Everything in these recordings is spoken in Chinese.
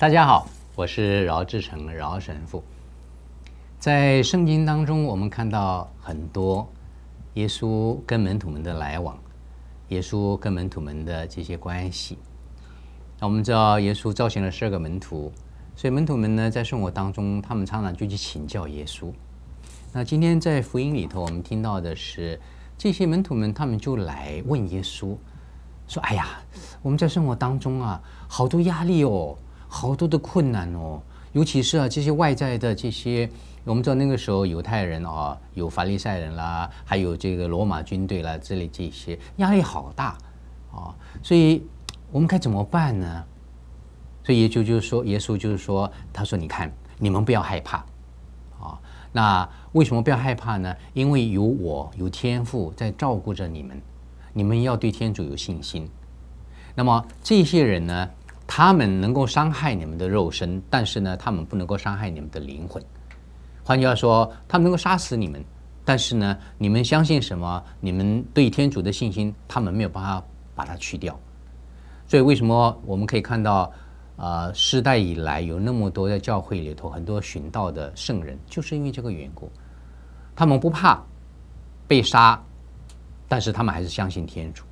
大家好，我是饶志成饶神父。在圣经当中，我们看到很多耶稣跟门徒们的来往，耶稣跟门徒们的这些关系。那我们知道，耶稣造型了十二个门徒，所以门徒们呢，在生活当中，他们常常就去请教耶稣。那今天在福音里头，我们听到的是这些门徒们，他们就来问耶稣说：“哎呀，我们在生活当中啊，好多压力哦。”好多的困难哦，尤其是啊这些外在的这些，我们知道那个时候犹太人啊有法利赛人啦，还有这个罗马军队啦，这类这些压力好大，哦，所以我们该怎么办呢？所以耶稣就是说，耶稣就是说，他说：“你看，你们不要害怕，啊，那为什么不要害怕呢？因为有我有天赋在照顾着你们，你们要对天主有信心。那么这些人呢？”他们能够伤害你们的肉身，但是呢，他们不能够伤害你们的灵魂。换句话说，他们能够杀死你们，但是呢，你们相信什么？你们对天主的信心，他们没有办法把它去掉。所以，为什么我们可以看到，呃，世代以来有那么多的教会里头，很多寻道的圣人，就是因为这个缘故。他们不怕被杀，但是他们还是相信天主。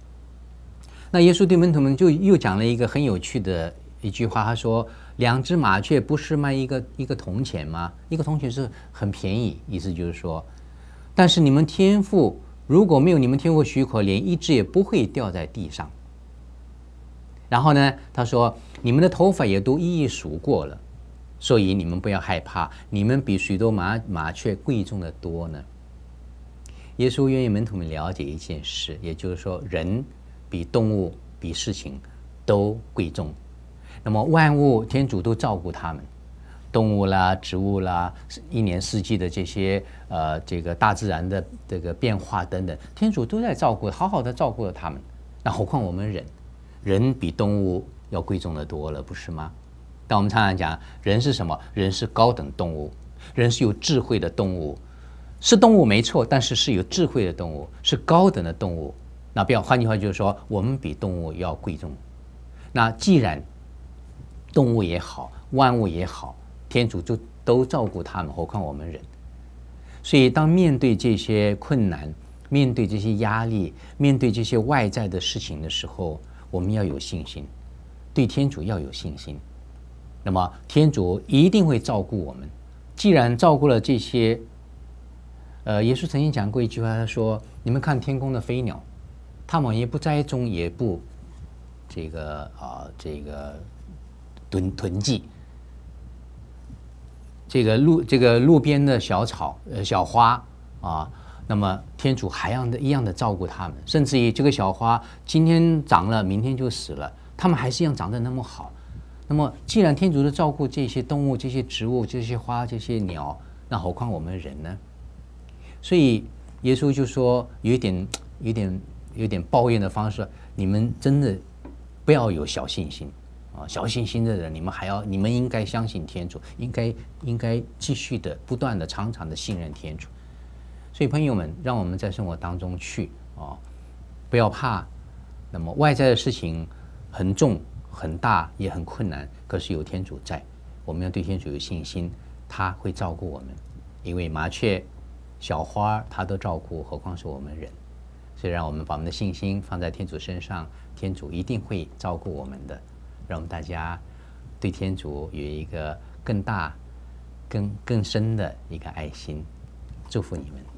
那耶稣对门徒们就又讲了一个很有趣的一句话，他说：“两只麻雀不是卖一个一个铜钱吗？一个铜钱是很便宜，意思就是说，但是你们天赋如果没有你们天赋许可，连一只也不会掉在地上。然后呢，他说：‘你们的头发也都一一数过了，所以你们不要害怕，你们比许多麻麻雀贵重的多呢。’耶稣愿意门徒们了解一件事，也就是说，人。比动物、比事情都贵重，那么万物天主都照顾他们，动物啦、植物啦，一年四季的这些呃，这个大自然的这个变化等等，天主都在照顾，好好的照顾了他们。那何况我们人，人比动物要贵重的多了，不是吗？但我们常常讲，人是什么？人是高等动物，人是有智慧的动物，是动物没错，但是是有智慧的动物，是高等的动物。那不要，换句话就是说，我们比动物要贵重。那既然动物也好，万物也好，天主就都照顾他们，何况我们人？所以，当面对这些困难，面对这些压力，面对这些外在的事情的时候，我们要有信心，对天主要有信心。那么，天主一定会照顾我们。既然照顾了这些，呃，耶稣曾经讲过一句话，他说：“你们看天空的飞鸟。”他们也不栽种，也不这个啊，这个囤囤积。这个路这个路边的小草、呃小花啊，那么天主还一样的照顾他们。甚至于这个小花今天长了，明天就死了，他们还是一样长得那么好。那么，既然天主都照顾这些动物、这些植物、这些花、这些鸟，那何况我们人呢？所以耶稣就说，有一点，有点。有点抱怨的方式，你们真的不要有小信心啊！小信心的人，你们还要，你们应该相信天主，应该应该继续的、不断的、常常的信任天主。所以，朋友们，让我们在生活当中去啊，不要怕。那么，外在的事情很重、很大也很困难，可是有天主在，我们要对天主有信心，他会照顾我们。因为麻雀、小花他都照顾，何况是我们人。所以，让我们把我们的信心放在天主身上，天主一定会照顾我们的。让我们大家对天主有一个更大、更更深的一个爱心。祝福你们。